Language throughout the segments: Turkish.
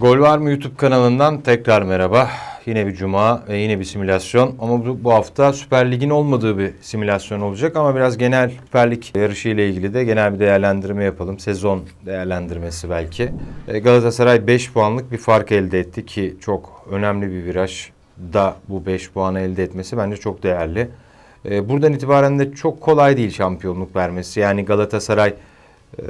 Gol Var mı YouTube kanalından tekrar merhaba. Yine bir cuma ve yine bir simülasyon ama bu, bu hafta Süper Lig'in olmadığı bir simülasyon olacak ama biraz genel Süper Lig yarışı ile ilgili de genel bir değerlendirme yapalım. Sezon değerlendirmesi belki. E, Galatasaray 5 puanlık bir fark elde etti ki çok önemli bir viraj da bu 5 puanı elde etmesi bence çok değerli. E, buradan itibaren de çok kolay değil şampiyonluk vermesi. Yani Galatasaray e,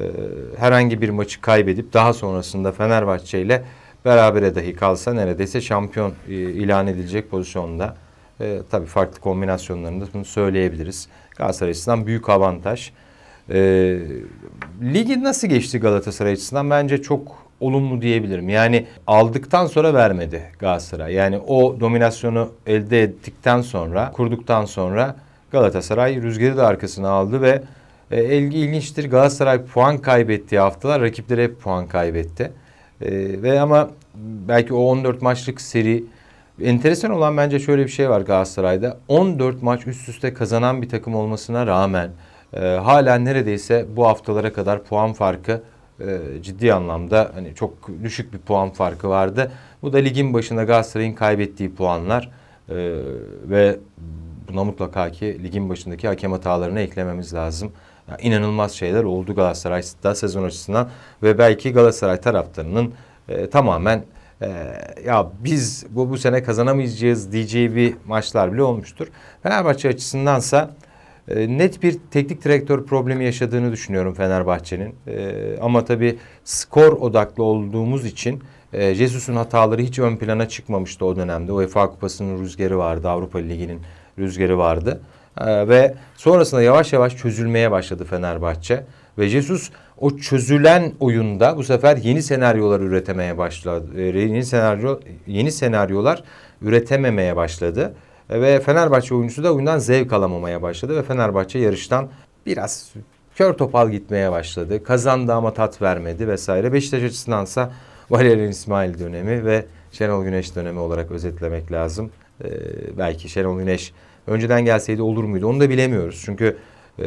herhangi bir maçı kaybedip daha sonrasında Fenerbahçe ile Berabere dahi kalsa neredeyse şampiyon e, ilan edilecek pozisyonda. E, tabii farklı kombinasyonlarında bunu söyleyebiliriz. Galatasaray açısından büyük avantaj. E, ligi nasıl geçti Galatasaray açısından? Bence çok olumlu diyebilirim. Yani aldıktan sonra vermedi Galatasaray. Yani o dominasyonu elde ettikten sonra, kurduktan sonra Galatasaray rüzgarı da arkasına aldı ve e, ilginçtir Galatasaray puan kaybettiği haftalar rakipleri hep puan kaybetti. E, ve ama belki o 14 maçlık seri enteresan olan bence şöyle bir şey var Galatasaray'da. 14 maç üst üste kazanan bir takım olmasına rağmen e, hala neredeyse bu haftalara kadar puan farkı e, ciddi anlamda hani çok düşük bir puan farkı vardı. Bu da ligin başında Galatasaray'ın kaybettiği puanlar e, ve buna mutlaka ki ligin başındaki hakem hatalarını eklememiz lazım yani inanılmaz şeyler oldu Galatasaray'da sezon açısından ve belki Galatasaray taraftarının e, tamamen e, ya biz bu, bu sene kazanamayacağız diyeceği bir maçlar bile olmuştur. Fenerbahçe açısındansa e, net bir teknik direktör problemi yaşadığını düşünüyorum Fenerbahçe'nin. E, ama tabii skor odaklı olduğumuz için e, Jesus'un hataları hiç ön plana çıkmamıştı o dönemde. UEFA Kupası'nın rüzgarı vardı, Avrupa Ligi'nin rüzgarı vardı. Ee, ve sonrasında yavaş yavaş çözülmeye başladı Fenerbahçe. Ve Jesus o çözülen oyunda bu sefer yeni senaryolar üretemeye başladı. Ee, yeni senaryo yeni senaryolar üretememeye başladı ee, ve Fenerbahçe oyuncusu da oyundan zevk alamamaya başladı ve Fenerbahçe yarıştan biraz kör topal gitmeye başladı. Kazandı ama tat vermedi vesaire. Beşiktaş açısındansa Valerian İsmail dönemi ve Şenol Güneş dönemi olarak özetlemek lazım. Ee, belki Şenol Güneş önceden gelseydi olur muydu onu da bilemiyoruz. Çünkü e,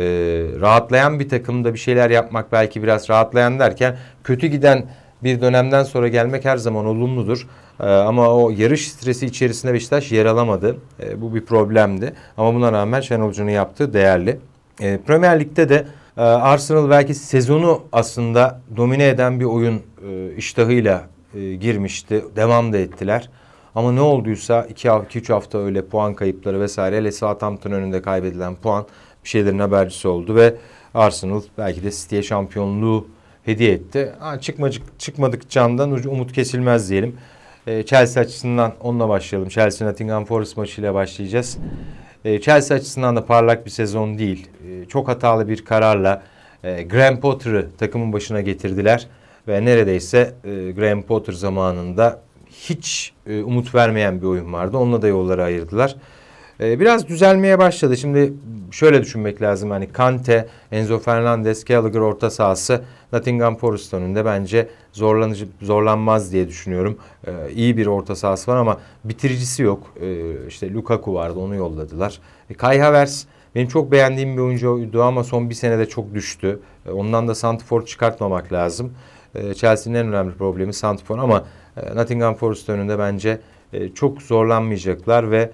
rahatlayan bir takımda bir şeyler yapmak belki biraz rahatlayan derken kötü giden bir dönemden sonra gelmek her zaman olumludur. Ee, ama o yarış stresi içerisinde Beşiktaş yer alamadı. Ee, bu bir problemdi. Ama buna rağmen Şenol Hoca'nın yaptığı değerli. Ee, Premier Lig'de de e, Arsenal belki sezonu aslında domine eden bir oyun e, iştahıyla e, girmişti. Devam da ettiler. Ama ne olduysa 2-3 hafta öyle puan kayıpları vesaire hele Southampton önünde kaybedilen puan bir şeylerin habercisi oldu ve Arsenal belki de City'ye şampiyonluğu hediye etti. Ha, çıkmacık, çıkmadık candan umut kesilmez diyelim. E, Chelsea açısından onunla başlayalım. Chelsea Nottingham Forest maçıyla başlayacağız. E, Chelsea açısından da parlak bir sezon değil. E, çok hatalı bir kararla e, Graham Potter'ı takımın başına getirdiler. Ve neredeyse e, Graham Potter zamanında hiç e, umut vermeyen bir oyun vardı. Onunla da yolları ayırdılar. E, biraz düzelmeye başladı. Şimdi şöyle düşünmek lazım. Hani Kante, Enzo Fernandez, Gallagher orta sahası Nottingham Forest önünde bence zorlanıcı, zorlanmaz diye düşünüyorum. E, iyi bir orta sahası var ama bitiricisi yok. E, işte Lukaku vardı onu yolladılar. E, Kai Havertz benim çok beğendiğim bir oyuncuydu ama son bir senede çok düştü. E, ondan da Santifor çıkartmamak lazım. E, Chelsea'nin en önemli problemi Santifor ama ee, Nottingham Forest önünde bence e, çok zorlanmayacaklar ve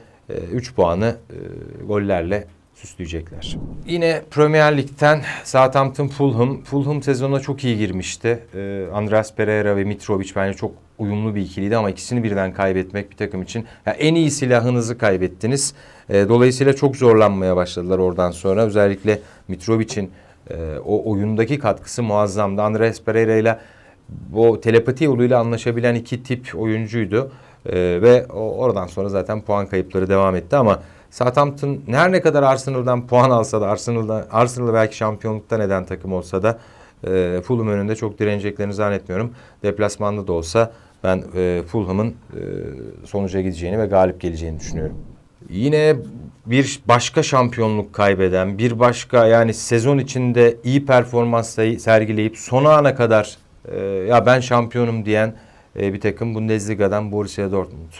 3 e, puanı e, gollerle süsleyecekler. Yine Premier Lig'den Southampton Fulham. Fulham sezonuna çok iyi girmişti. E, Andreas Pereira ve Mitrovic bence çok uyumlu bir ikiliydi ama ikisini birden kaybetmek bir takım için yani en iyi silahınızı kaybettiniz. dolayısıyla çok zorlanmaya başladılar oradan sonra. Özellikle Mitrovic'in o oyundaki katkısı muazzamdı. Andreas Pereira ile bu telepati yoluyla anlaşabilen iki tip oyuncuydu. E, ve oradan sonra zaten puan kayıpları devam etti ama Southampton her ne kadar Arsenal'dan puan alsa da Arsenal'dan Arsenal belki şampiyonlukta neden takım olsa da e, Fulham önünde çok direneceklerini zannetmiyorum. Deplasmanda da olsa ben e, Fulham'ın e, sonuca gideceğini ve galip geleceğini düşünüyorum. Yine bir başka şampiyonluk kaybeden, bir başka yani sezon içinde iyi performans sergileyip son ana kadar e, ya ben şampiyonum diyen e, bir takım Bundesliga'dan Borussia Dortmund.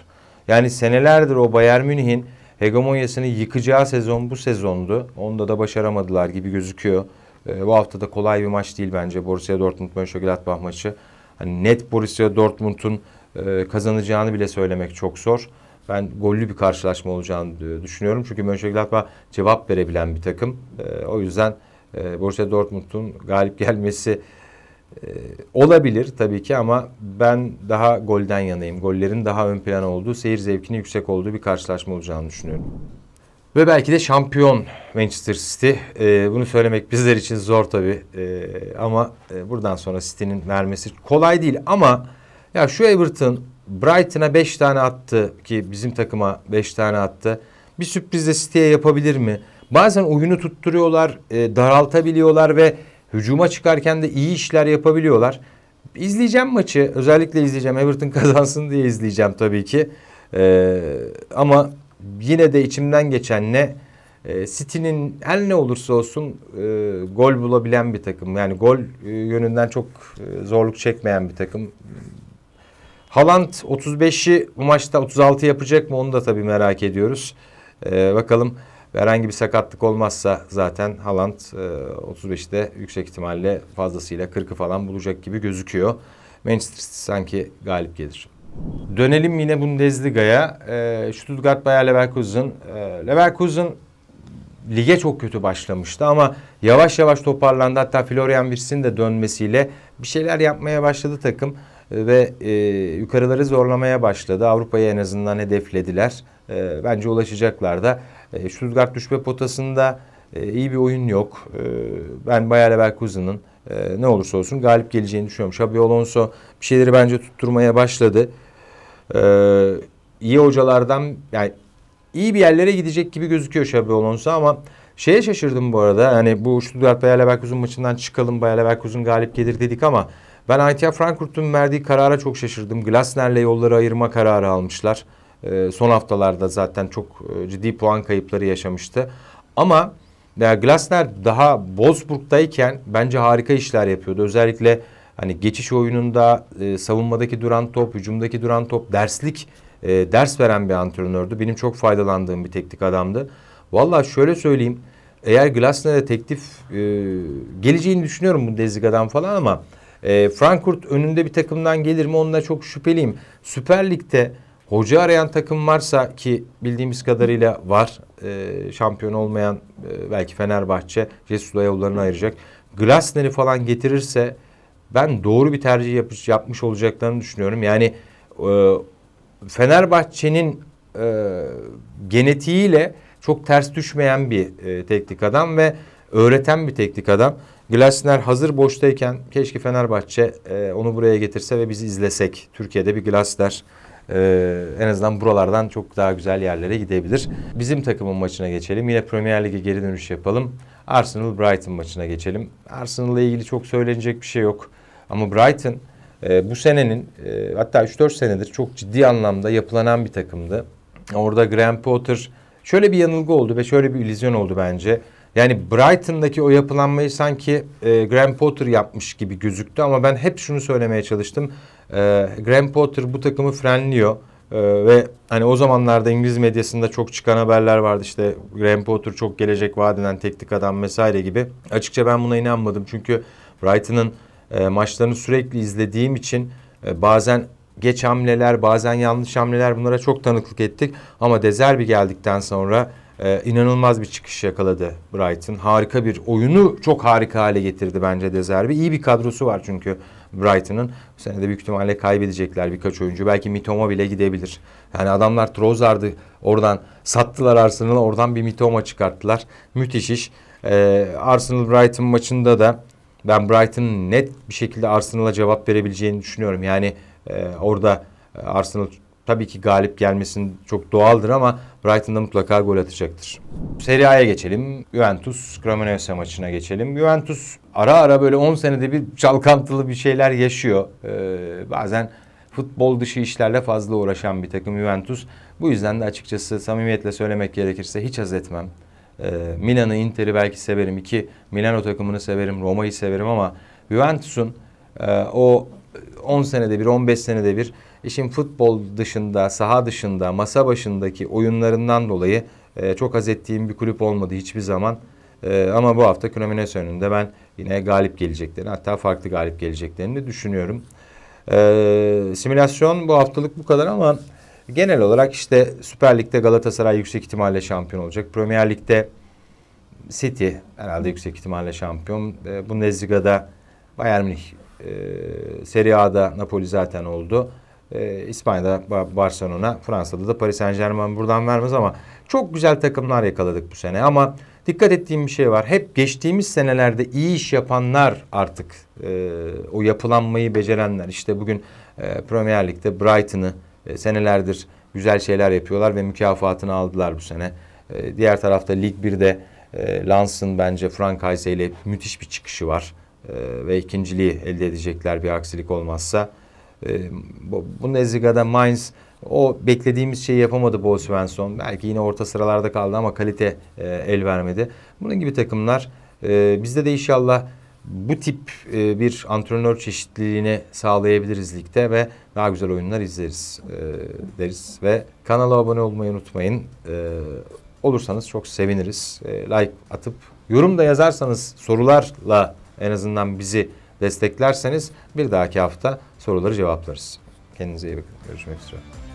Yani senelerdir o Bayern Münih'in hegemonyasını yıkacağı sezon bu sezondu. Onda da başaramadılar gibi gözüküyor. E, bu haftada kolay bir maç değil bence Borussia Dortmund Mönchengladbach maçı. Hani net Borussia Dortmund'un e, kazanacağını bile söylemek çok zor. Ben gollü bir karşılaşma olacağını e, düşünüyorum. Çünkü Mönchengladbach cevap verebilen bir takım. E, o yüzden e, Borussia Dortmund'un galip gelmesi ee, olabilir tabii ki ama ben daha golden yanayım. Gollerin daha ön plana olduğu, seyir zevkini yüksek olduğu bir karşılaşma olacağını düşünüyorum. Ve belki de şampiyon Manchester City. Ee, bunu söylemek bizler için zor tabii. Ee, ama e, buradan sonra City'nin vermesi kolay değil. Ama ya şu Everton Brighton'a beş tane attı ki bizim takıma beş tane attı. Bir sürpriz de City'ye yapabilir mi? Bazen oyunu tutturuyorlar, e, daraltabiliyorlar ve Hücuma çıkarken de iyi işler yapabiliyorlar. İzleyeceğim maçı. Özellikle izleyeceğim. Everton kazansın diye izleyeceğim tabii ki. Ee, ama yine de içimden geçen ne? E, City'nin her ne olursa olsun e, gol bulabilen bir takım. Yani gol e, yönünden çok e, zorluk çekmeyen bir takım. Haaland 35'i bu maçta 36 yapacak mı onu da tabii merak ediyoruz. E, bakalım herhangi bir sakatlık olmazsa zaten Haaland e, 35'te yüksek ihtimalle fazlasıyla 40'ı falan bulacak gibi gözüküyor. Manchester City sanki galip gelir. Dönelim yine Bundesliga'ya. E, Stuttgart Bayer Leverkusen. E, Leverkusen lige çok kötü başlamıştı ama yavaş yavaş toparlandı. Hatta Florian Wirtz'in de dönmesiyle bir şeyler yapmaya başladı takım e, ve e, yukarıları zorlamaya başladı. Avrupa'yı en azından hedeflediler. E, bence ulaşacaklar da. E, Stuttgart düşme potasında e, iyi bir oyun yok. E, ben Bayer Leverkusen'ın e, ne olursa olsun galip geleceğini düşünüyorum. Xabi Alonso bir şeyleri bence tutturmaya başladı. İyi hocalardan yani iyi bir yerlere gidecek gibi gözüküyor Xabi Alonso ama şeye şaşırdım bu arada. Yani bu Stuttgart Bayer Leverkusen maçından çıkalım Bayer Leverkusen galip gelir dedik ama ben ITA Frankfurt'un verdiği karara çok şaşırdım. Glasner'le yolları ayırma kararı almışlar. E, son haftalarda zaten çok e, ciddi puan kayıpları yaşamıştı. Ama e, Glasner daha Wolfsburg'dayken bence harika işler yapıyordu. Özellikle hani geçiş oyununda e, savunmadaki duran top, hücumdaki duran top, derslik e, ders veren bir antrenördü. Benim çok faydalandığım bir teknik adamdı. Valla şöyle söyleyeyim. Eğer Glasner'e teklif e, geleceğini düşünüyorum Bundesliga'dan falan ama e, Frankfurt önünde bir takımdan gelir mi onunla çok şüpheliyim. Süper Lig'de Hoca arayan takım varsa ki bildiğimiz kadarıyla var. E, şampiyon olmayan e, belki Fenerbahçe Jesus'la yollarını ayıracak. Glasner'i falan getirirse ben doğru bir tercih yapış, yapmış olacaklarını düşünüyorum. Yani e, Fenerbahçe'nin e, genetiğiyle çok ters düşmeyen bir e, teknik adam ve öğreten bir teknik adam. Glasner hazır boştayken keşke Fenerbahçe e, onu buraya getirse ve bizi izlesek. Türkiye'de bir Glasner ee, en azından buralardan çok daha güzel yerlere gidebilir. Bizim takımın maçına geçelim. Yine Premier Lig'e geri dönüş yapalım. Arsenal Brighton maçına geçelim. Arsenal'la ilgili çok söylenecek bir şey yok. Ama Brighton e, bu senenin e, hatta 3-4 senedir çok ciddi anlamda yapılanan bir takımdı. Orada Graham Potter şöyle bir yanılgı oldu ve şöyle bir illüzyon oldu bence. Yani Brighton'daki o yapılanmayı sanki e, Graham Potter yapmış gibi gözüktü ama ben hep şunu söylemeye çalıştım. E, Graham Potter bu takımı frenliyor. Ee, ve hani o zamanlarda İngiliz medyasında çok çıkan haberler vardı işte Graham Potter çok gelecek vadeden teknik adam vesaire gibi. Açıkça ben buna inanmadım çünkü Brighton'ın e, maçlarını sürekli izlediğim için e, bazen geç hamleler bazen yanlış hamleler bunlara çok tanıklık ettik. Ama Dezerbi geldikten sonra ee, inanılmaz bir çıkış yakaladı Brighton. Harika bir oyunu çok harika hale getirdi bence De Zerbi. İyi bir kadrosu var çünkü Brighton'ın. Bu sene de büyük ihtimalle kaybedecekler birkaç oyuncu. Belki Mitoma bile gidebilir. Yani adamlar Trozardı oradan sattılar Arsenal'a. Oradan bir Mitoma çıkarttılar. Müthiş iş. Ee, Arsenal Brighton maçında da ben Brighton'ın net bir şekilde Arsenal'a cevap verebileceğini düşünüyorum. Yani e, orada e, Arsenal tabii ki galip gelmesin çok doğaldır ama Brighton'da mutlaka gol atacaktır. Serie A'ya geçelim. Juventus Cremonese maçına geçelim. Juventus ara ara böyle 10 senede bir çalkantılı bir şeyler yaşıyor. Ee, bazen futbol dışı işlerle fazla uğraşan bir takım Juventus. Bu yüzden de açıkçası samimiyetle söylemek gerekirse hiç haz etmem. Ee, Milan'ı, Inter'i belki severim. İki Milano takımını severim, Roma'yı severim ama Juventus'un e, o 10 senede bir, 15 senede bir işin futbol dışında, saha dışında, masa başındaki oyunlarından dolayı e, çok az ettiğim bir kulüp olmadı hiçbir zaman. E, ama bu hafta Kromines önünde ben yine galip geleceklerini hatta farklı galip geleceklerini düşünüyorum. E, simülasyon bu haftalık bu kadar ama genel olarak işte Süper Lig'de Galatasaray yüksek ihtimalle şampiyon olacak. Premier Lig'de City herhalde yüksek ihtimalle şampiyon. E, Bundesliga'da Bayern Münih e, Serie A'da Napoli zaten oldu. E, İspanya'da Barcelona, Fransa'da da Paris Saint Germain buradan vermez ama çok güzel takımlar yakaladık bu sene. Ama dikkat ettiğim bir şey var. Hep geçtiğimiz senelerde iyi iş yapanlar artık e, o yapılanmayı becerenler. İşte bugün e, Premier Lig'de Brighton'ı e, senelerdir güzel şeyler yapıyorlar ve mükafatını aldılar bu sene. E, diğer tarafta Lig 1'de e, Lans'ın bence Frank Hayse ile müthiş bir çıkışı var. Ee, ve ikinciliği elde edecekler bir aksilik olmazsa. Ee, bu Bundesliga'da Mainz o beklediğimiz şeyi yapamadı Bo Svensson. Belki yine orta sıralarda kaldı ama kalite e, el vermedi. Bunun gibi takımlar e, bizde de inşallah bu tip e, bir antrenör çeşitliliğini sağlayabiliriz ligde ve daha güzel oyunlar izleriz deriz ve kanala abone olmayı unutmayın. olursanız çok seviniriz. like atıp yorum da yazarsanız sorularla en azından bizi desteklerseniz bir dahaki hafta soruları cevaplarız. Kendinize iyi bakın. Görüşmek üzere.